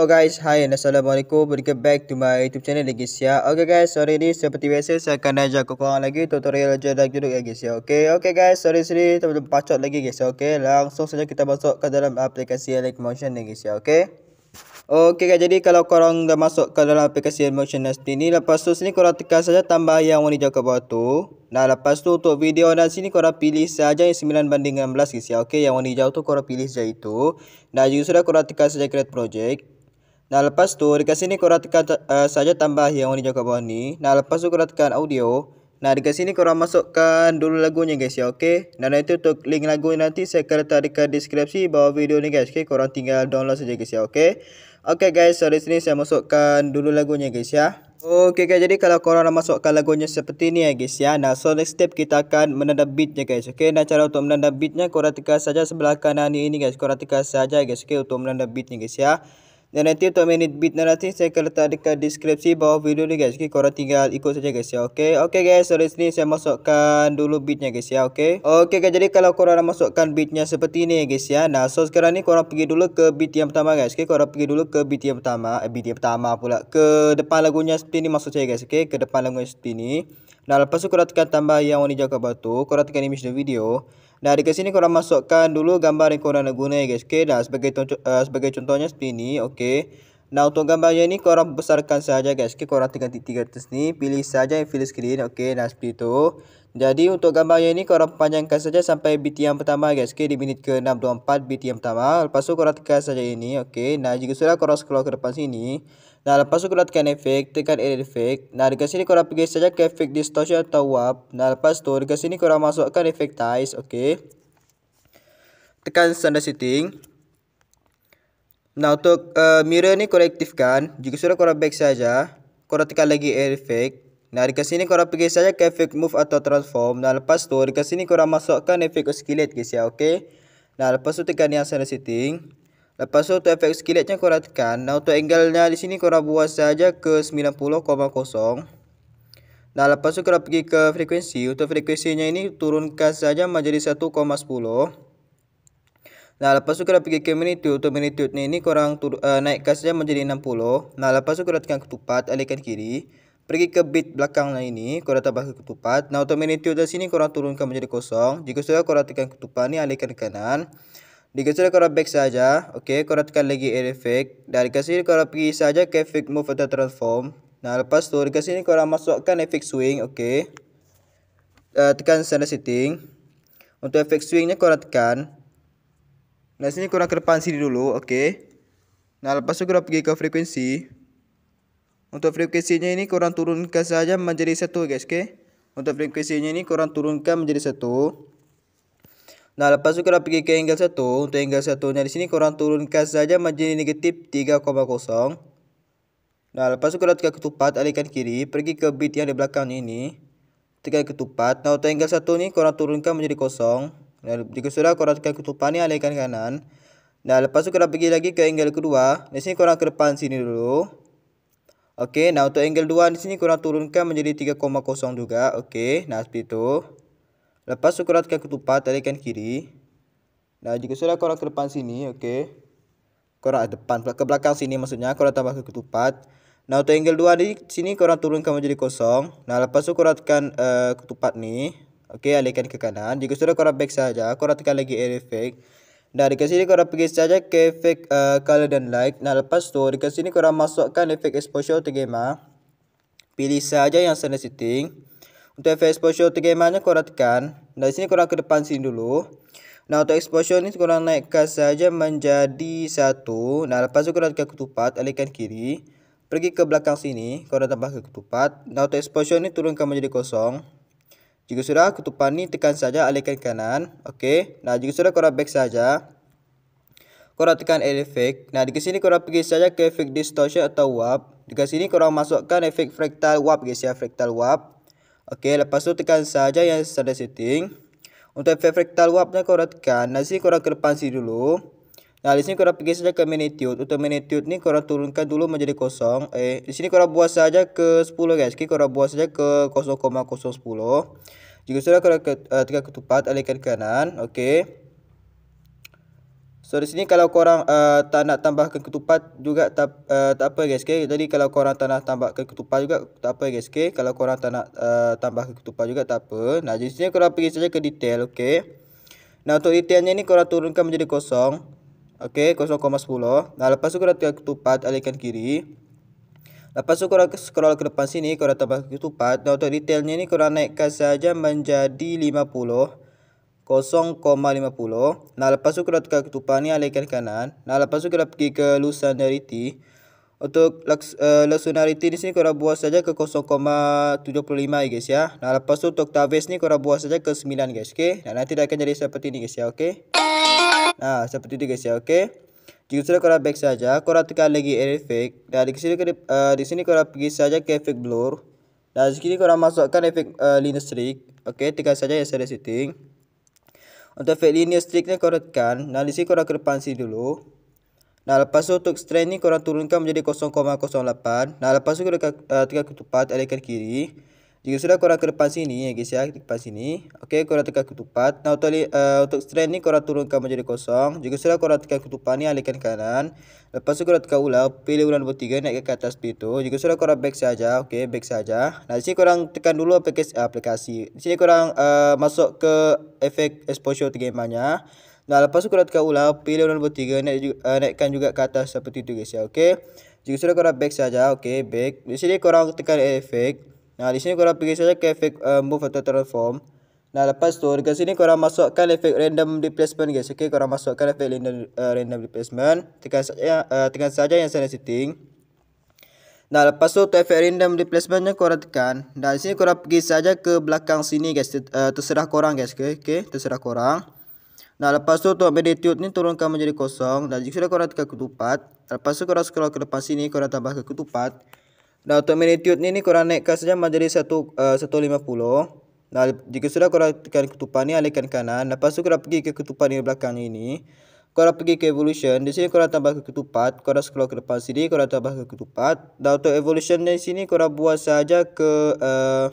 So guys, hi and assalamualaikum. Welcome back to my YouTube channel lagi sia. Okay guys, sorry ni seperti biasa saya akan ajar kau korang lagi tutorial ajar dan duduk lagi sia. Okay, okay guys, sorry sini terlalu pacot lagi guys. Okay, langsung saja kita masuk ke dalam aplikasi Alex Motion lagi sia. Okay. Okey guys jadi kalau korang dah masuk ke dalam aplikasi Motion Nest ni lepas tu sini korang tekan saja tambah yang warna hijau ke bawah tu. Nah lepas tu untuk video dan sini korang pilih saja yang 9 banding 16 guys ya. Okey yang warna hijau tu korang pilih saja itu. Nah jadi sudah korang tekan saja create project. Nah lepas tu dekat sini korang tekan uh, saja tambah yang warna jangkau bawah ni. Nah lepas tu korang tekan audio. Nah dekat sini korang masukkan dulu lagunya guys ya okey. Dan itu untuk link lagu nanti saya akan letak dekat deskripsi bawah video ni guys. Okey korang tinggal download saja guys ya okey. Okey guys so di sini saya masukkan dulu lagunya guys ya. Okey guys jadi kalau korang nak masukkan lagunya seperti ni ya guys ya. Nah so next step kita akan menanda beatnya guys okey. Nah cara untuk menanda beatnya korang tekan saja sebelah kanan ni ini guys. Korang tekan saja guys okey untuk menanda beatnya guys ya. Dan nanti untuk minute beat narasi saya akan letak dekat deskripsi bawah video ni guys. Okay, korang tinggal ikut saja guys ya. Okay, okay guys, so dari sini saya masukkan dulu beatnya guys ya. Okay, okay guys, jadi kalau korang nak masukkan beatnya seperti ini guys ya. Nah, so sekarang ni korang pergi dulu ke beat yang pertama guys. Okay, korang pergi dulu ke beat yang pertama. Eh, beat yang pertama pula ke depan lagunya seperti ini maksud saya guys. Okay, ke depan lagunya seperti ini. Nah, lepas tu korang tekan tambah yang warna hijau kat batu, korang tekan image the video. Nah, dekat sini korang masukkan dulu gambar yang korang nak guna ya guys. Okey, Nah sebagai uh, sebagai contohnya seperti ini. Okey. Nah, untuk gambar yang ni korang besarkan saja guys. Okey, korang tekan titik 300 ni, pilih saja yang fill screen. Okey, Nah seperti itu. Jadi, untuk gambar yang ni korang panjangkan saja sampai bit yang pertama guys. Okey, di minit ke 624 bit yang pertama. Lepas tu korang tekan saja ini. Okey. Nah, jika sudah korang scroll ke depan sini. Nah, lepas tu kau efek, tekan edit efek. Nah, dekat ni kau pergi saja ke efek distortion atau warp. Nah, lepas tu dekat sini kau masukkan efek ties, okey. Tekan standard setting. Nah, untuk uh, mirror ni kau aktifkan. Jika sudah kau back saja, kau tekan lagi edit efek. Nah, dekat sini kau pergi saja ke efek move atau transform. Nah, lepas tu dekat sini kau masukkan efek oscillate guys ya, okey. Nah, lepas tu tekan yang standard setting. Lepas tu untuk efek skilletnya korang tekan. Nah untuk angle-nya di sini korang buat saja ke 90.0. Nah lepas tu korang pergi ke frekuensi. Untuk frekuensinya ini turunkan saja menjadi 1.10. Nah lepas tu korang pergi ke magnitude. Untuk magnitude ni ini korang uh, eh, naikkan saja menjadi 60. Nah lepas tu korang tekan ketupat alihkan kiri. Pergi ke bit belakang ni ini, korang tambah ke ketupat. Nah, untuk magnitude di sini, korang turunkan menjadi kosong. Jika sudah, korang tekan ketupat ini, alihkan kanan. Dikasihlah korang back saja, Okay, korang tekan lagi efek. dari Dan dikasihlah korang pergi saja ke effect move atau transform. Nah, lepas tu dikasih ni korang masukkan efek swing. Okay. Uh, ah, tekan standard setting. Untuk efek swingnya korang tekan. Nah, sini korang ke depan sini dulu. Okay. Nah, lepas tu korang pergi ke frekuensi. Untuk frekuensinya ini korang turunkan saja menjadi satu guys. Okay. Untuk frekuensinya ini korang turunkan menjadi satu. Nah, lepas tu kalau pergi ke angle 1, untuk angle 1 nya di sini korang turunkan saja margin negatif 3.0. Nah, lepas tu kalau tekan ketupat alihkan kiri, pergi ke bit yang di belakang ni ni. Tekan ketupat. Nah, untuk angle 1 ni korang turunkan menjadi kosong. Nah, jika sudah korang tekan ketupat ni alihkan kanan. Nah, lepas tu korang pergi lagi ke angle kedua. Di sini korang ke depan sini dulu. Okey, nah untuk angle 2 di sini korang turunkan menjadi 3.0 juga. Okey, nah seperti itu. Lepas tu korang tekan ketupat tarikan kiri. Nah, jika sudah korang ke depan sini, okey. Korang ah, depan ke belakang sini maksudnya korang tambah ke ketupat. Nah, untuk angle 2 di sini korang turunkan menjadi kosong. Nah, lepas tu korang tekan uh, ketupat ni. Okey, alihkan ke kanan. Jika sudah korang back saja, korang tekan lagi air effect. Nah, dekat sini korang pergi saja ke effect uh, color dan light. Nah, lepas tu dekat sini korang masukkan effect exposure to Pilih saja yang sana setting. Untuk efek exposure tiga mana korang Nah, di sini korang ke depan sini dulu. Nah untuk exposure ni korang naikkan saja menjadi satu. Nah lepas tu korang tekan ketupat alihkan kiri. Pergi ke belakang sini korang tambah ke ketupat. Nah untuk exposure ni turunkan menjadi kosong. Jika sudah ketupat ni tekan saja alihkan kanan. Okey. Nah jika sudah korang back saja. Korang tekan add effect. Nah di sini korang pergi saja ke effect distortion atau warp. Di sini korang masukkan effect fractal warp guys ya. Fractal warp. Okey, lepas tu tekan saja yang sudah setting. Untuk efek fractal warpnya kau tekan. Nah, sini kau ke depan sini dulu. Nah, di sini korang pergi saja ke magnitude. Untuk magnitude ni korang turunkan dulu menjadi kosong. Eh, di sini korang buat saja ke 10 guys. Okey, korang buat saja ke 0,010. Jika sudah kau eh, tekan ketupat alihkan ke kanan. Okey. So di sini kalau korang uh, tak nak tambahkan ketupat juga tak, uh, tak apa guys okay? Jadi kalau korang tak nak tambahkan ketupat juga tak apa guys okay? Kalau korang tak nak uh, tambahkan ketupat juga tak apa Nah di sini korang pergi saja ke detail okay? Nah untuk detailnya ni korang turunkan menjadi kosong Okay 0.10 Nah lepas tu korang tekan ketupat alihkan kiri Lepas tu korang scroll ke depan sini korang tambahkan ketupat Nah untuk detailnya ni korang naikkan saja menjadi 50 0.50. Nah, lepas tu kita dah tekan ketupan ni alihkan kanan. Nah, lepas tu kita pergi ke lusanariti. Untuk eh, lusanariti uh, di sini korang buat saja ke 0.75 eh, guys ya. Nah, lepas tu untuk tavis ni korang buat saja ke 9 guys. Okay. Nah, nanti dia akan jadi seperti ini guys ya. Okay. Nah, seperti itu guys ya. Okay. Jika sudah korang back saja, korang tekan lagi air effect. Dan di sini, eh, di sini korang pergi saja ke efek blur. Dan di sini korang masukkan efek uh, linear streak. Okey, tekan saja yang saya setting. Untuk fit linear strict ni korang tekan Dan di sini korang ke depan sini dulu Nah lepas tu untuk strain ni korang turunkan menjadi 0.08 Nah lepas tu korang eh, tekan, uh, tekan ketupat elekan kiri jika sudah korang ke depan sini ya guys ya, depan sini. Okey, korang tekan ketupat. Nah, untuk uh, untuk strand ni korang turunkan menjadi kosong. Jika sudah korang tekan kutupan, ni alihkan kanan. Lepas tu korang tekan ulang, pilih ulang nombor 3 naik ke atas seperti itu. Jika sudah korang back saja, okey, back saja. Nah, di sini korang tekan dulu aplikasi. Eh, aplikasi. Di sini korang uh, masuk ke efek exposure gamenya. Nah, lepas tu korang tekan ulang, pilih ulang nombor 3 naik uh, naikkan juga ke atas seperti itu guys ya. Okey. Jika sudah korang back saja, okey, back. Di sini korang tekan efek Nah, di sini korang pergi saja ke efek uh, move atau transform. Nah, lepas tu dekat sini korang masukkan efek random displacement guys. Okey, korang masukkan efek random, uh, random displacement. Tekan saja ya, uh, tekan saja yang saya setting. Nah, lepas tu, tu efek random displacement korang tekan. Dan sini korang pergi saja ke belakang sini guys. Uh, terserah korang guys. Okey, okay, terserah korang. Nah, lepas tu tu magnitude ni turunkan menjadi kosong. Dan jika sudah korang tekan ketupat. Lepas tu korang scroll ke depan sini. Korang tambah ke ketupat. Nah untuk magnitude ni ni korang naikkan saja menjadi 1 uh, 150. Nah jika sudah korang tekan ketupan ni alihkan kanan. Lepas tu korang pergi ke ketupan di belakang ini. Korang pergi ke evolution. Di sini korang tambah ke ketupat. Korang scroll ke depan sini korang tambah ke ketupat. Dan untuk evolution di sini korang buat saja ke uh,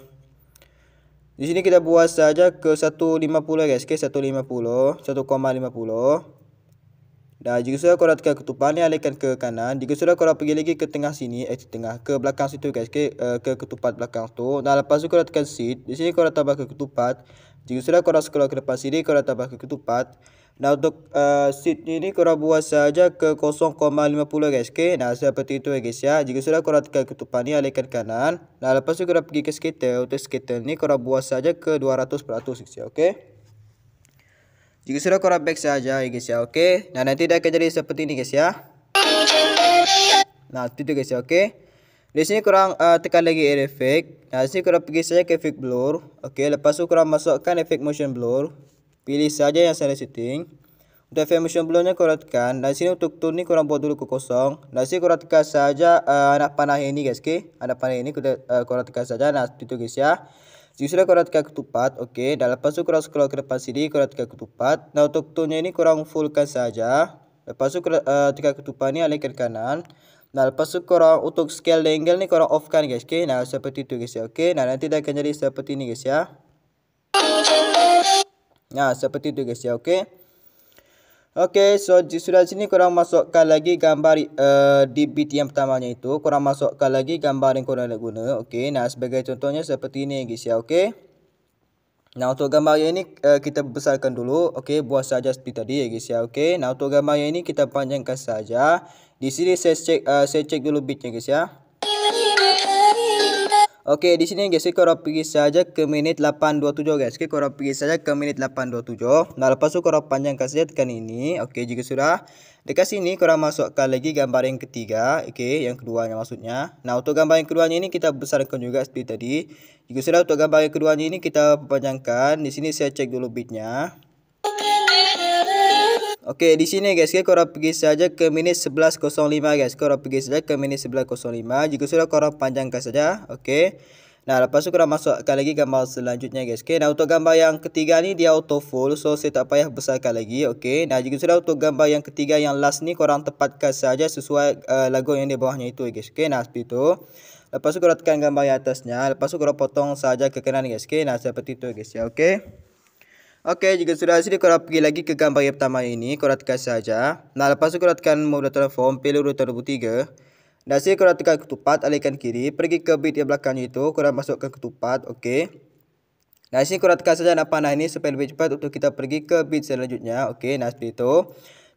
di sini kita buat saja ke 150 guys. Okey 150, 1.50. Dan jika sudah korang tekan ketupan, paling alihkan ke kanan. Jika sudah korang pergi lagi ke tengah sini. Eh, tengah. Ke belakang situ guys. Ke, uh, ke ketupat belakang tu. Dan lepas tu korang tekan seat. Di sini korang tambah ke ketupat. Jika sudah korang scroll ke depan sini. Korang tambah ke ketupat. Nah untuk uh, seat ni ni korang buat sahaja ke 0.50 guys. Okay? Nah seperti itu ya guys ya. Jika sudah korang tekan ketupan, ni alihkan kanan. Nah lepas tu korang pergi ke skater. Untuk skater ni korang buat sahaja ke 200% guys ya. Okay. Jika sudah korang back saja, ya guys ya. Okay. Nah nanti dia akan jadi seperti ini guys ya. Nah itu guys ya. Okey. Di sini korang uh, tekan lagi air effect. Nah sini korang pergi saja ke effect blur. Okay. Lepas tu korang masukkan effect motion blur. Pilih saja yang saya setting. Untuk effect motion blur ni korang tekan. Dan sini untuk tone ni korang buat dulu ke kosong. Dan sini korang tekan saja uh, anak panah ini guys. Okey. Anak panah ini korang, uh, korang tekan saja. Nah itu guys ya. Jadi sudah korang tekan ketupat. Okey. Dan lepas tu korang scroll ke depan sini. Korang tekan ketupat. Nah untuk tone ni korang fullkan saja. Dalam pasu korang uh, eh, tekan ini ni alihkan kanan. Nah lepas tu korang untuk scale dan ni korang offkan guys. okay? Nah seperti itu guys ya. Okey. Nah nanti dah akan jadi seperti ini guys ya. Nah seperti itu guys ya. okay? Okey, so sudah sini korang masukkan lagi gambar uh, di bit yang pertamanya itu. Korang masukkan lagi gambar yang korang nak guna. Okey, nah sebagai contohnya seperti ini guys ya, okey. Nah, untuk gambar yang ini uh, kita besarkan dulu. Okey, buat saja seperti tadi ya guys ya, okey. Nah, untuk gambar yang ini kita panjangkan saja. Di sini saya cek, uh, saya cek dulu bitnya guys ya. Okey, di sini guys, korang pergi saja ke minit 827 guys. Okey, korang pergi saja ke minit 827. Nah, lepas tu korang panjangkan saja tekan ini. Okey, jika sudah, dekat sini korang masukkan lagi gambar yang ketiga. Okey, yang keduanya maksudnya. Nah, untuk gambar yang keduanya ini kita besarkan juga seperti tadi. Jika sudah, untuk gambar yang keduanya ini kita panjangkan. Di sini saya cek dulu bitnya. Okey, di sini guys, okay, korang pergi saja ke minit 11.05 guys. Korang pergi saja ke minit 11.05. Jika sudah korang panjangkan saja. Okey. Nah, lepas tu korang masukkan lagi gambar selanjutnya guys. Okey, nah untuk gambar yang ketiga ni dia auto full. So, saya tak payah besarkan lagi. Okey. Nah, jika sudah untuk gambar yang ketiga yang last ni korang tepatkan saja sesuai eh, lagu yang di bawahnya itu guys. Okey, nah seperti itu. Lepas tu korang tekan gambar yang atasnya. Lepas tu korang potong saja ke kanan guys. Okey, nah seperti itu guys ya. Okey. Okey, jika sudah sini korang pergi lagi ke gambar yang pertama ini, korang tekan saja. Nah, lepas tu korang tekan modulator form pilih urutan 23. Dan sini korang tekan ketupat alihkan kiri, pergi ke bit yang belakang itu, korang ke ketupat, okey. Nah, sini korang tekan saja anak panah ini supaya lebih cepat untuk kita pergi ke bit selanjutnya, okey. Nah, seperti itu.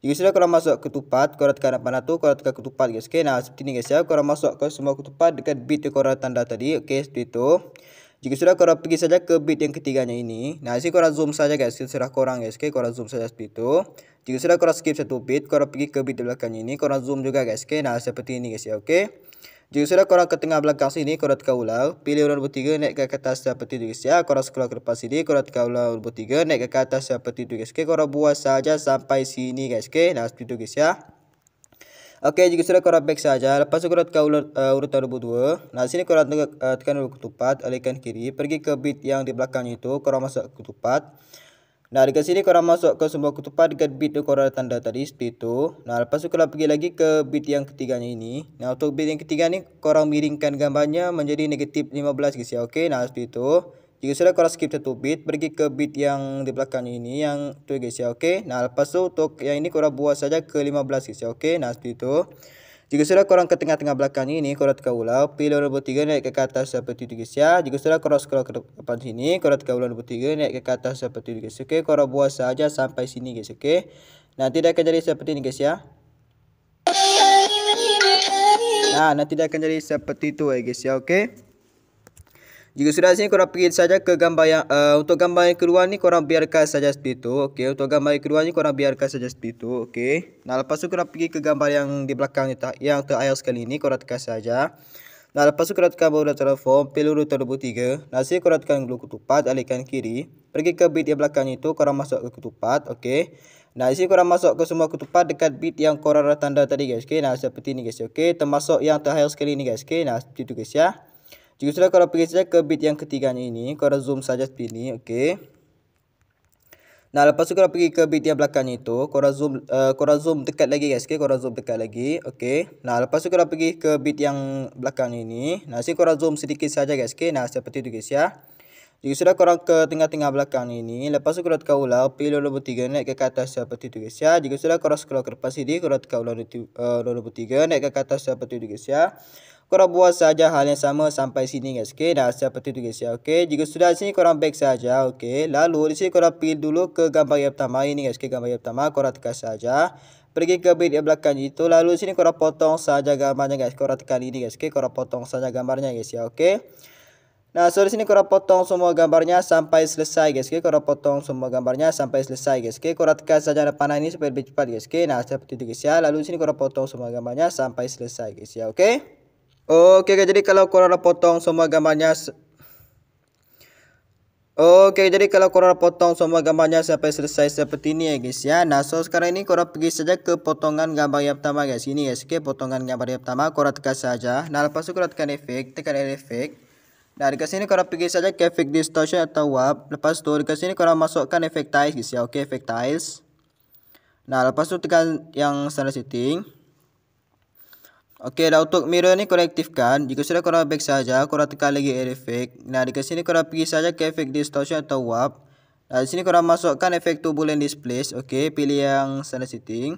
Jika sudah korang masuk ketupat, korang tekan anak panah tu, korang tekan ketupat, guys. Okey, nah seperti ini guys ya, korang masuk ke semua ketupat dekat bit yang korang tanda tadi, okey, seperti itu. Jika sudah korang pergi saja ke bit yang ketiganya ini. Nah, sini korang zoom saja guys. Sudah korang guys. Okay, korang zoom saja seperti itu. Jika sudah korang skip satu bit, korang pergi ke bit di belakang ini. Korang zoom juga guys. Okay, nah seperti ini guys ya. Okay. Jika sudah korang ke tengah belakang sini, korang tekan ular. Pilih ular nombor 3, naik ke atas seperti itu guys ya. Korang scroll ke depan sini, korang tekan ular nombor 3, naik ke atas seperti itu guys. Okay, korang buat saja sampai sini guys. Okay, nah seperti itu guys ya. Okey jika sudah korang back saja. Lepas tu korang tekan ulur, uh, eh, urutan nombor Nah sini korang tengok, uh, tekan dulu ketupat Alihkan kiri Pergi ke bit yang di belakang itu Korang masuk kutupat. Nah dekat sini korang masuk ke semua kutupat Dekat bit tu korang tanda tadi seperti itu Nah lepas tu korang pergi lagi ke bit yang ketiganya ini Nah untuk bit yang ketiga ni Korang miringkan gambarnya menjadi negatif 15 guys ya Okey nah seperti itu jika sudah korang skip satu bit, pergi ke bit yang di belakang ini yang tu guys ya, okey. Nah, lepas tu untuk yang ini korang buat saja ke 15 guys ya, okey. Nah, seperti itu. Jika sudah korang ke tengah-tengah belakang ini, korang tekan ulang, pilih nombor 3 naik ke atas seperti itu guys ya. Jika sudah korang scroll ke depan sini, korang tekan ulang nombor 3 naik ke atas seperti itu guys. Okey, korang buat saja sampai sini guys, okey. Nanti dia akan jadi seperti ini guys ya. Nah, nanti dia akan jadi seperti itu eh guys ya, okey. Jika sudah sini korang pergi saja ke gambar yang uh, untuk gambar yang kedua ni korang biarkan saja seperti itu. Okey, untuk gambar yang kedua ni korang biarkan saja seperti itu. Okey. Nah, lepas tu korang pergi ke gambar yang di belakang ni tak yang terakhir sekali ni korang tekan saja. Nah, lepas tu korang tekan bawah telefon, pilih urutan 23. Nah, sini korang tekan dulu ketupat, alihkan kiri. Pergi ke bit yang belakang itu, korang masuk ke ketupat. Okey. Nah, sini korang masuk ke semua ketupat dekat bit yang korang ada tanda tadi guys. Okey, nah seperti ini, guys. Okey, termasuk yang terakhir sekali ni guys. Okey, nah seperti itu guys ya. Jika sudah korang pergi saja ke bit yang ketiga ni ini, korang zoom saja sini, okey. Nah, lepas tu korang pergi ke bit yang belakang belakangnya itu, korang zoom uh, eh, korang zoom dekat lagi guys, okey, korang zoom dekat lagi, okey. Nah, lepas tu korang pergi ke bit yang belakang ini, nah sini korang zoom sedikit saja guys, okey. Nah, seperti itu guys ya. Jika sudah korang ke tengah-tengah belakang ini, lepas tu korang tekan ulang, pilih nombor 3, naik ke atas seperti itu guys ya. Jika sudah korang scroll ke depan sini, korang tekan ulang eh, nombor 3, naik ke atas seperti itu guys ya korang buat saja hal yang sama sampai sini guys. Okey, dah seperti itu guys ya. Okey, jika sudah sini korang back saja. okay? Lalu di sini korang pilih dulu ke gambar yang pertama ini guys. Okey, gambar yang pertama korang tekan saja. Pergi ke bit yang belakang itu. Lalu sini korang potong saja gambarnya guys. Korang tekan ini guys. Okey, korang potong saja gambarnya guys ya. Okey. Nah, so di sini korang potong semua gambarnya sampai selesai guys. Okey, korang potong semua gambarnya sampai selesai guys. Okey, korang tekan saja depan ini supaya lebih cepat guys. Okey, nah seperti itu guys ya. Lalu sini korang potong semua gambarnya sampai selesai guys ya. Okey. Oh, okey guys, jadi kalau korang dah potong semua gambarnya oh, Okey, jadi kalau korang potong semua gambarnya sampai selesai seperti ini ya eh, guys ya. Nah, so sekarang ini korang pergi saja ke potongan gambar yang pertama guys. Ini guys, okey, potongan gambar yang pertama korang tekan saja. Nah, lepas itu korang tekan efek, tekan efek. Nah, dekat sini korang pergi saja ke efek distortion atau warp. Lepas itu dekat sini korang masukkan efek tiles guys ya. Okey, efek tiles. Nah, lepas itu tekan yang sana setting. Okey, dah untuk mirror ni korang aktifkan. Jika sudah korang back saja, korang tekan lagi add effect. Nah, di sini korang pergi saja ke effect distortion atau warp. Nah, di sini korang masukkan efek turbulent displace. Okey, pilih yang standard setting.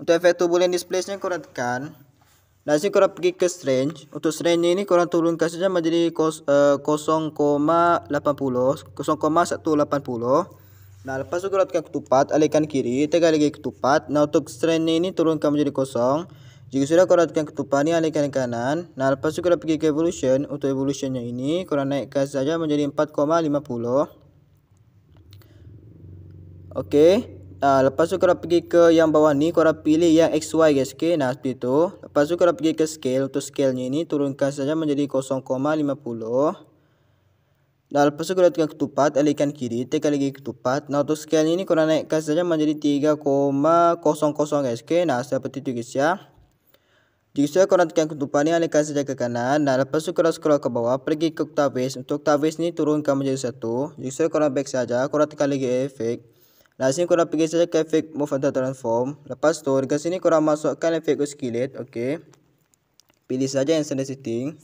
Untuk efek turbulent displace ni korang tekan. Nah, di sini korang pergi ke strange. Untuk strange ni korang turunkan saja menjadi 0.80, 0.180. Eh, nah, lepas tu korang tekan ketupat, alihkan kiri, tekan lagi ketupat. Nah, untuk strange ni turunkan menjadi kosong. Jika sudah korang tekan ketupan ni alih kanan kanan. Nah lepas tu korang pergi ke evolution. Untuk evolutionnya ini korang naikkan saja menjadi 4.50. Okey. Nah, lepas tu korang pergi ke yang bawah ni korang pilih yang XY guys. Okay, Nah seperti itu. Lepas tu korang pergi ke scale. Untuk scale ni turunkan saja menjadi 0.50. Nah, lepas tu korang tekan ketupat, alihkan kiri, tekan lagi ketupat. Nah, untuk scale ni korang naikkan saja menjadi 3.00 guys. Okay, nah, seperti itu guys ya. Jika sudah korang tekan ketupan ni, alihkan saja ke kanan dan lepas tu korang scroll ke bawah, pergi ke octavis. Untuk octavis ni turunkan menjadi satu. Jika sudah korang back saja, korang tekan lagi efek. Dan sini korang pergi saja ke efek move and transform. Lepas tu, dekat sini korang masukkan efek skillet. Okey. Pilih saja yang standard setting.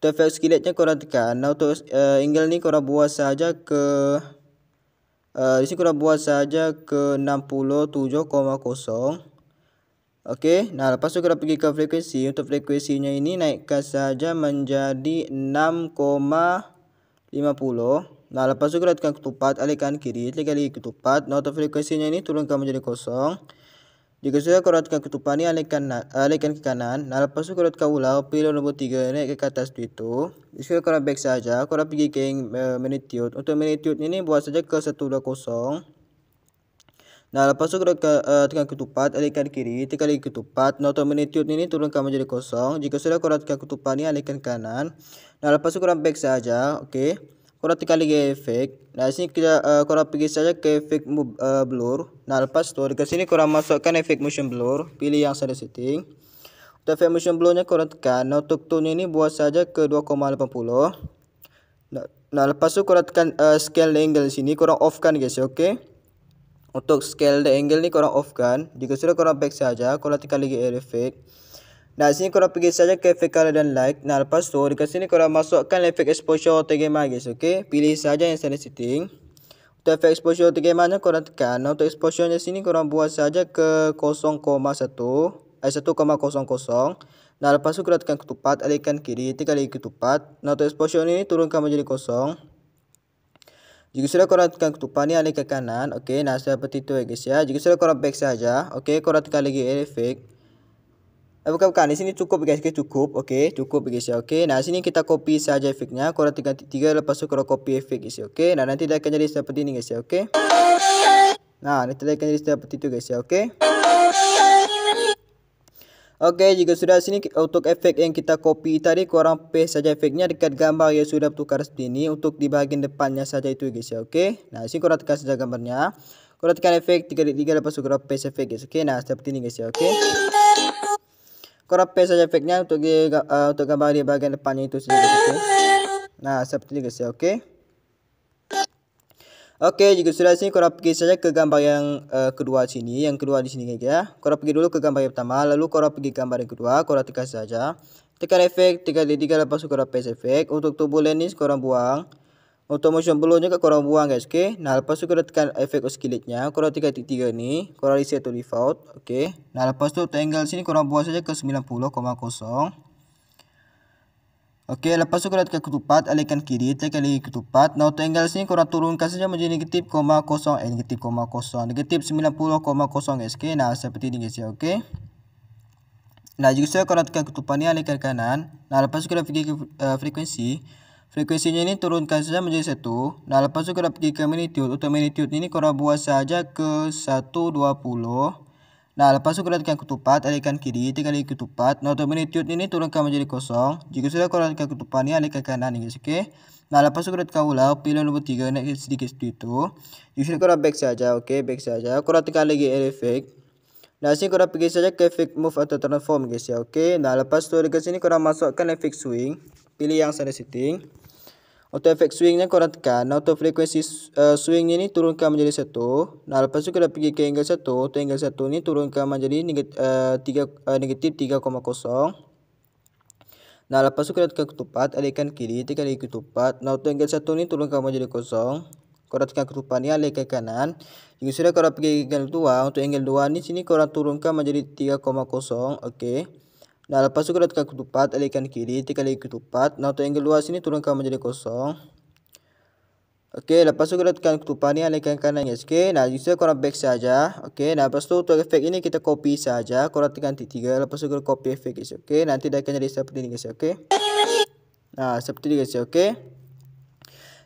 Untuk efek ni korang tekan. Nah, untuk uh, angle ni korang buat saja ke... Uh, di sini korang buat saja ke 67.0. Okey, nah lepas tu kita pergi ke frekuensi. Untuk frekuensinya ini naikkan saja menjadi 6,50. Nah lepas tu kita tekan ketupat, alih kanan kiri, klik kali ketupat. Nah untuk frekuensinya ini turunkan menjadi kosong. Jika sudah kita tekan ketupat ini alihkan ke kanan. Nah lepas tu kita tekan ulang, pilih nombor 3 naik ke atas itu. Jika sekarang kita back saja, kita pergi ke uh, eh, magnitude. Untuk magnitude ini buat saja ke 120. Nah, lepas tu kalau kita uh, tekan ketupat, alihkan kiri, tekan lagi ketupat. Noto magnitude ini turunkan menjadi kosong. Jika sudah korang tekan ketupat ni, alihkan kanan. Nah, lepas tu korang back saja, okey. Korang tekan lagi efek. Nah, sini kita uh, korang pergi saja ke efek uh, blur. Nah, lepas tu dekat sini korang masukkan efek motion blur, pilih yang saya setting. Untuk efek motion blur-nya korang tekan. Nah, untuk tone ini buat saja ke 2.80. Nah, lepas tu korang tekan uh, scale angle sini, korang offkan guys, okey. Untuk scale the angle ni korang off kan. Jika sudah korang back saja, korang tekan lagi air effect. Nah, sini korang pergi saja ke effect color dan light. Nah, lepas tu dekat sini korang masukkan effect exposure tegema guys, okey. Pilih saja yang sana setting. Untuk effect exposure tiga nya korang tekan. Nah, untuk exposure nya sini korang buat saja ke 0.1 eh 1.00. Nah, lepas tu korang tekan ketupat, alihkan kiri, tekan lagi ketupat. Nah, untuk exposure ni turunkan menjadi kosong. Jika sudah korang tekan ketupan ni alih ke kanan. Okey, nah seperti itu ya guys ya. Jika sudah korang back saja, okey, korang tekan lagi efek. Eh, bukan, bukan. Di sini cukup guys, okay, cukup. Okey, cukup guys ya. Okey, nah sini kita copy saja efeknya. Korang tekan tiga lepas tu korang copy efek guys ya. Okey, nah nanti dia akan jadi seperti ini guys ya. Okey. Nah, nanti dia akan jadi seperti itu guys ya. Okey. Oke jika sudah sini untuk efek yang kita copy tadi kurang paste saja efeknya dekat gambar ya sudah tukar seperti ini untuk di bagian depannya saja itu guys ya oke nah sini kurang tekan saja gambarnya kurang tekan efek 33 lepas kurang paste efek guys oke nah seperti ini guys ya oke kurang paste saja efeknya untuk uh, untuk gambar di bagian depannya itu saja guys, ya. oke nah seperti ini guys ya oke Okey, jika sudah sini korang pergi saja ke gambar yang uh, kedua sini, yang kedua di sini guys ya. Korang pergi dulu ke gambar yang pertama, lalu korang pergi gambar yang kedua, korang tekan saja. Tekan efek, tekan di tiga kan, lepas korang paste efek. Untuk tubuh lens korang buang. Untuk motion blur-nya korang buang guys, okey. Nah, lepas tu korang tekan efek oscillate korang tekan titik tiga ni, korang reset to default, okey. Nah, lepas tu angle sini korang buang saja ke 90.0. Okey, lepas tu kalau tekan ketupat, alihkan kiri, tekan lagi ketupat. Now, untuk angle sini, korang turunkan saja menjadi negatif, koma, kosong, eh, negatif, koma, kosong. Negatif 90, koma, kosong, SK. Nah, seperti ini guys ya, okey. Nah, jika saya korang tekan ketupat ni, alihkan kanan. Nah, lepas tu kita pergi ke uh, frekuensi. Frekuensinya ni turunkan saja menjadi satu. Nah, lepas tu kita pergi ke magnitude. Untuk magnitude ni, korang buat saja ke 120. Nah, lepas tu kurangkan ketupat, alihkan kiri, tekan lagi ketupat. Nah, untuk magnitude ini turunkan menjadi kosong. Jika sudah kurangkan ketupat ni, alihkan kanan ni guys, okey. Nah, lepas tu kurangkan ulang, pilihan nombor 3, naik sedikit seperti itu. Jika kurang back saja, okey, back saja. Kurang tekan lagi air effect. Nah, sini kurang pergi saja ke effect move atau transform guys ya, okey. Nah, lepas tu dekat sini kurang masukkan effect swing. Pilih yang saya setting. Auto effect swing ni korang tekan Auto frequency uh, eh, swing ni ni turunkan menjadi 1 Nah lepas tu kita pergi ke angle 1 Auto angle 1 ni turunkan menjadi eh, eh, negatif uh, uh, 3.0 Nah lepas tu kita tekan ketupat Alihkan kiri tekan lagi ketupat Nah auto angle 1 ni turunkan menjadi 0 Korang tekan ketupat ni alih ke kanan Jika sudah korang pergi ke angle 2 Untuk angle 2 ni sini korang turunkan menjadi 3.0 Okey Nah, lepas tu kita tekan ketupat, alihkan kiri, tekan lagi ketupat. Nah, untuk yang keluar sini turunkan menjadi kosong. Okey, lepas tu kita tekan ketupat ni alihkan kanan ya sikit. Nah, jadi saya korang back saja. Okey, nah lepas tu untuk efek ini kita copy saja. Korang tekan titik tiga. Lepas tu kita copy efek guys. Okey, nanti dia akan jadi seperti ini guys. Okey. Nah, seperti ini guys. Okey.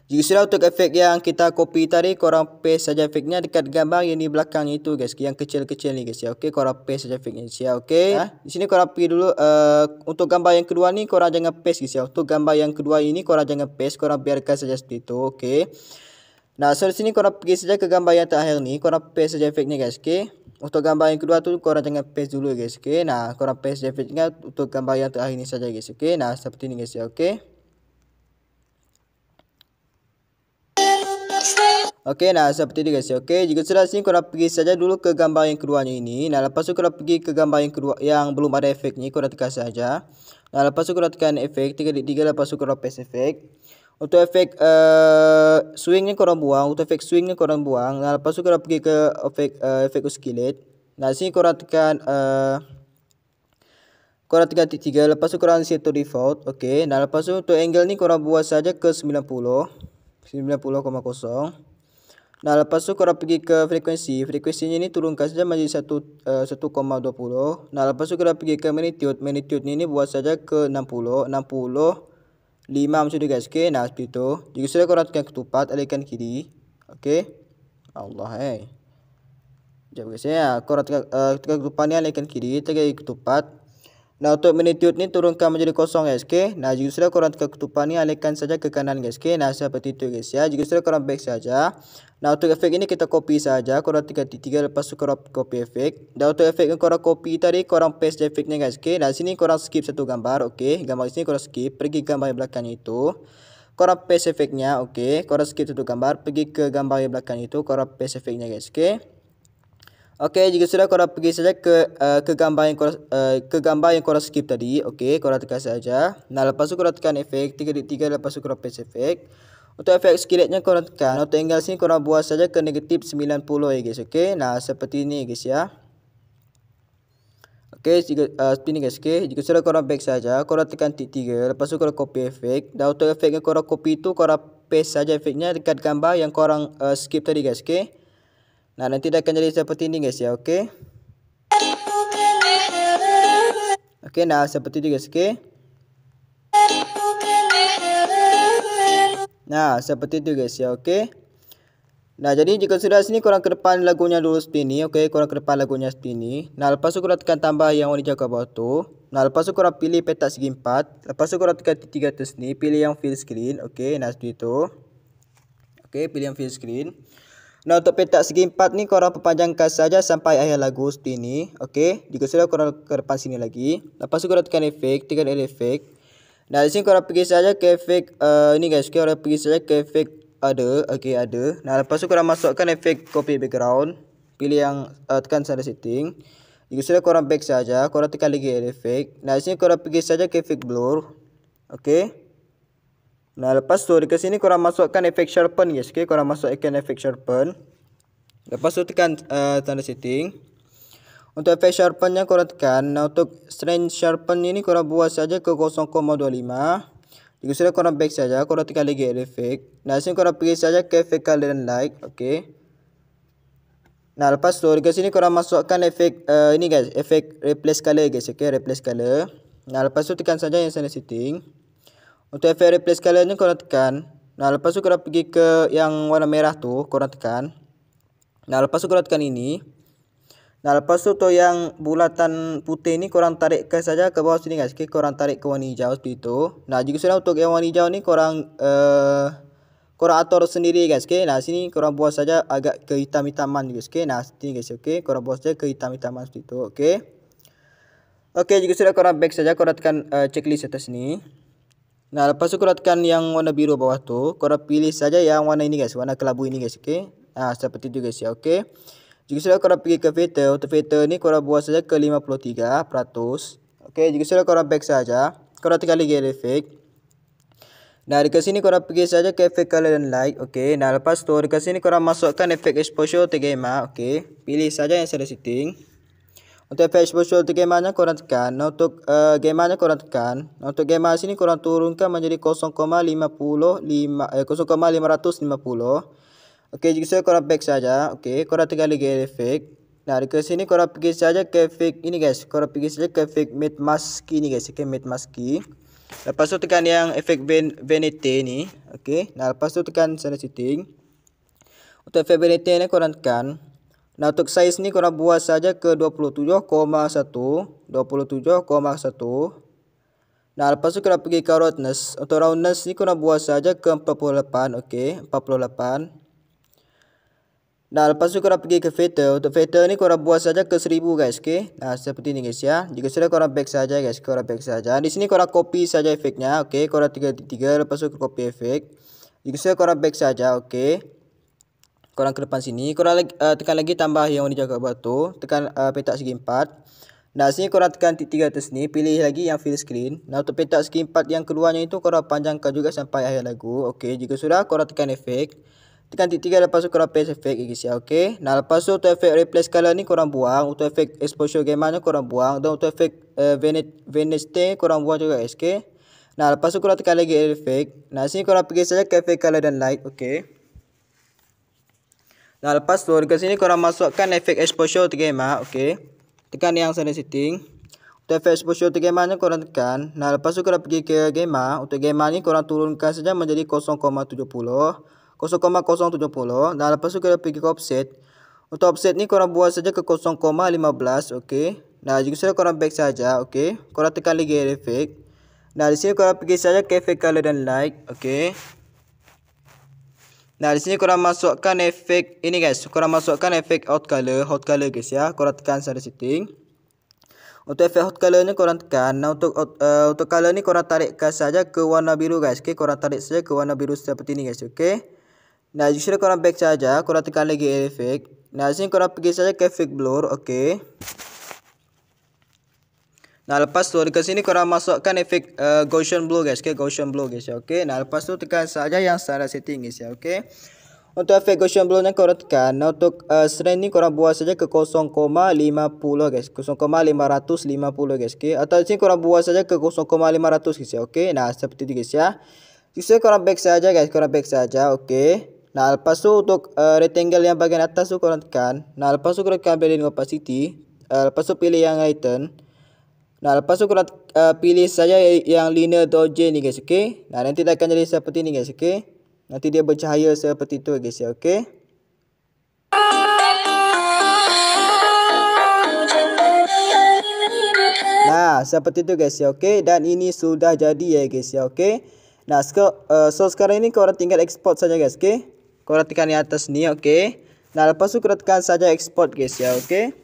Jika sudah untuk efek yang kita copy tadi, korang paste saja efeknya dekat gambar yang di belakang itu guys, yang kecil-kecil ni guys ya. Okey, korang paste saja efeknya guys ya. Okey. Nah, ya. di sini korang pergi dulu uh, untuk gambar yang kedua ni korang jangan paste guys ya. Untuk gambar yang kedua ini korang jangan paste, korang biarkan saja seperti itu. Okey. Nah, so di sini korang pergi saja ke gambar yang terakhir ni, korang paste saja efeknya guys. Okey. Untuk gambar yang kedua tu korang jangan paste dulu guys. Okey. Nah, korang paste efeknya untuk gambar yang terakhir ni saja guys. Okey. Nah, seperti ini guys ya. Okey. Okey, nah seperti itu guys. Okey, jika sudah sini kau pergi saja dulu ke gambar yang kedua ini. Nah, lepas tu kau pergi ke gambar yang kedua yang belum ada efek ni, korang tekan saja. Nah, lepas tu kau tekan efek 3.3 lepas tu kau paste efek. Untuk efek uh, swing ni korang buang, untuk efek swing ni korang buang. Nah, lepas tu kau pergi ke efek uh, efek skillet. Nah, sini kau tekan uh, korang tekan 3.3 eh, lepas tu korang set to default. Okey, nah lepas tu untuk angle ni korang buat saja ke 90. 90.0. Nah, lepas tu korang pergi ke frekuensi. Frekuensinya ni turunkan saja menjadi 1.20. Eh, nah, lepas tu korang pergi ke magnitude. Magnitude ini ni buat saja ke 60. 65 macam tu guys. Okay, nah seperti itu. Jika sudah korang tekan ketupat, alihkan kiri. Okay. Allah, hey. Eh. Sekejap guys ya. Korang tekan, uh, tekan ketupat ni, alihkan kiri. Tekan ketupat. Nah untuk magnitude ni turunkan menjadi kosong guys okay? Nah jika sudah korang tekan ketupan ni alihkan saja ke kanan guys okay? Nah seperti itu guys ya Jika sudah korang back saja Nah untuk efek ini kita copy saja Korang tekan tiga lepas tu korang copy efek Nah untuk efek yang korang copy tadi korang paste efeknya guys okay? Nah sini korang skip satu gambar okay? Gambar sini korang skip pergi gambar yang belakang itu Korang paste efeknya okay? Korang skip satu gambar pergi ke gambar yang belakang itu Korang paste efeknya guys okay? Okey, jika sudah korang pergi saja ke uh, ke gambar yang korang uh, ke gambar yang korang skip tadi. Okey, korang tekan saja. Nah, lepas tu korang tekan efek 3.3 lepas tu korang paste efek. Untuk efek skillet korang tekan. Untuk angle sini korang buat saja ke negatif 90 ya guys. Okey. Nah, seperti ini guys ya. Okey, jika uh, eh, ini guys, okey. Jika sudah korang back saja, korang tekan titik 3 lepas tu korang copy efek. Dan untuk efek yang korang copy tu korang paste saja efeknya dekat gambar yang korang uh, skip tadi guys, okey. Nah nanti dia akan jadi seperti ini guys ya Okey Okey nah seperti itu guys Okey Nah seperti itu guys ya Okey Nah jadi jika sudah sini korang ke depan lagunya dulu seperti ini Okey korang ke depan lagunya seperti ini Nah lepas tu korang tekan tambah yang warna hijau bawah tu Nah lepas tu korang pilih petak segi empat. Lepas tu korang tekan titik atas ni Pilih yang fill screen Okey nah seperti itu Okey pilih yang fill screen Nah untuk petak segi empat ni korang perpanjangkan saja sampai akhir lagu seperti ini, Okey. Jika sudah korang ke depan sini lagi. Lepas tu korang tekan efek. Tekan L efek. Nah di sini korang pergi saja ke efek. Uh, eh, ini guys. Korang pergi saja ke efek ada. Okey ada. Nah lepas tu korang masukkan efek copy background. Pilih yang uh, tekan sana setting. Jika sudah korang back saja. Korang tekan lagi L efek. Nah di sini korang pergi saja ke efek blur. Okey. Nah, lepas tu dekat sini korang masukkan efek sharpen guys. Okay, korang masukkan efek sharpen. Lepas tu tekan uh, tanda setting. Untuk efek sharpen sharpennya korang tekan. Nah, untuk strength sharpen ini korang buat saja ke 0.25. Jika sudah korang back saja, korang tekan lagi efek. Nah, sini korang pergi saja ke efek color and light. Okay. Nah, lepas tu dekat sini korang masukkan efek uh, ini guys. Efek replace color guys. Okay, replace color. Nah, lepas tu tekan saja yang sana setting. Untuk efek replace kalian ni korang tekan. Nah, lepas tu korang pergi ke yang warna merah tu, korang tekan. Nah, lepas tu korang tekan ini. Nah, lepas tu tu yang bulatan putih ni korang tarik saja ke bawah sini guys. Okay, korang tarik ke warna hijau seperti itu. Nah, jika sudah untuk yang warna hijau ni korang uh, korang atur sendiri guys. Okay, nah sini korang buat saja agak ke hitam-hitaman guys. Okay, nah sini guys. Okay, korang buat saja ke hitam-hitaman seperti itu. Okay. Okay, jika sudah korang back saja korang tekan uh, checklist atas ni. Nah, lepas tu kuratkan yang warna biru bawah tu. Korang pilih saja yang warna ini guys. Warna kelabu ini guys. Okay. Ah, seperti itu guys ya. Okay. Jika sudah korang pergi ke filter. Untuk filter ni korang buat saja ke 53%. Okay. Jika sudah korang back saja. Korang tekan lagi efek. Nah, dekat sini korang pergi saja ke efek color dan light. Okay. Nah, lepas tu dekat sini korang masukkan efek exposure 3 mark. Okay. Pilih saja yang saya setting. Untuk Facebook Show untuk gamenya kurang tekan. Untuk uh, eh, gamenya kurang tekan. Untuk game sini kurang turunkan menjadi 0.55 eh, 0.550. Okey, jadi saya kurang back saja. Okey, kurang tekan lagi efek. Nah, dari sini kurang pergi saja ke efek ini guys. Kurang pergi saja ke efek mid mask ini guys. Ke mid mask. Lepas tu tekan yang efek vanity ni. Okey. Nah, lepas tu tekan sana setting. Untuk efek vanity ni kurang tekan. Nah untuk size ni korang buat saja ke 27.1 27.1 Nah lepas tu korang pergi ke roundness Untuk roundness ni korang buat saja ke 48 Ok 48 Nah lepas tu korang pergi ke filter, Untuk filter ni korang buat saja ke 1000 guys okay? Nah seperti ni guys ya Jika sudah korang back saja guys Korang back saja Di sini korang copy saja efeknya Ok korang 33 Lepas tu korang copy efek Jika sudah korang back saja Ok Ok korang ke depan sini korang uh, tekan lagi tambah yang di jangka batu tekan uh, petak segi empat. Nah sini korang tekan titik 3 atas ni pilih lagi yang fill screen nah untuk petak segi empat yang keluarnya itu korang panjangkan juga sampai akhir lagu ok jika sudah korang tekan efek tekan titik 3 lepas tu korang paste efek ok ok nah lepas tu untuk efek replace color ni korang buang untuk efek exposure gamma ni korang buang dan untuk efek uh, vanish tank korang buang juga ok nah lepas tu korang tekan lagi efek. nah sini korang pergi saja ke efek color dan light ok Nah, lepas tu dekat sini korang masukkan efek exposure to gamma, ah, okey. Tekan yang sana setting. Untuk efek exposure to gamma ni korang tekan. Nah, lepas tu korang pergi ke gamma, untuk gamma ni korang turunkan saja menjadi 0.70. 0.070. Nah, lepas tu korang pergi ke offset. Untuk offset ni korang buat saja ke 0.15, okey. Nah, jika sudah korang back saja, okey. Korang tekan lagi efek. Nah, di sini korang pergi saja ke efek color dan light, okey. Nah, di sini korang masukkan efek ini guys. Korang masukkan efek hot color, hot color guys ya. Korang tekan sana setting. Untuk efek hot color ni korang tekan. Nah, untuk uh, untuk color ni korang tarik ke saja ke warna biru guys. Okey, korang tarik saja ke warna biru seperti ini guys. Okey. Nah, di sini korang back saja, korang tekan lagi efek. Nah, di sini korang pergi saja ke efek blur. Okey. Nah lepas tu dekat sini korang masukkan efek uh, Gaussian Blur guys okay? Gaussian Blur guys ya okay? Nah lepas tu tekan saja yang secara setting guys ya okay? Untuk efek Gaussian Blur ni korang tekan nah, Untuk uh, strain ni korang buat saja ke 0.50 guys 0.550 guys okay? Atau di sini korang buat saja ke 0.500 guys ya okay? Nah seperti itu guys ya Jadi korang back saja guys Korang back saja okay? Nah lepas tu untuk uh, rectangle yang bagian atas tu korang tekan Nah lepas tu korang ambil opacity uh, Lepas tu pilih yang lighten. Nah, lepas tu korang uh, pilih saja yang linear doje ni guys, okey. Nah, nanti dia akan jadi seperti ni guys, okey. Nanti dia bercahaya seperti tu guys ya, okey. Nah, seperti tu guys ya, okey. Dan ini sudah jadi ya guys ya, okey. Nah, so, uh, so sekarang ini korang tinggal export saja guys, okey. Korang tekan di atas ni, okey. Nah, lepas tu korang tekan saja export guys ya, okey.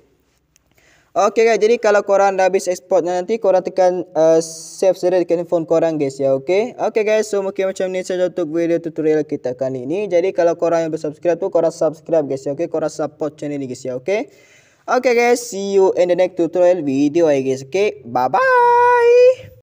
Okey guys, jadi kalau korang dah habis export nanti korang tekan uh, save saja dekat handphone korang guys ya, okey. Okey guys, so mungkin macam ni saja untuk video tutorial kita kali ini. Jadi kalau korang yang belum subscribe tu korang subscribe guys ya, okey. Korang support channel ni guys ya, okey. Okey guys, see you in the next tutorial video ya, guys, okey. Bye bye.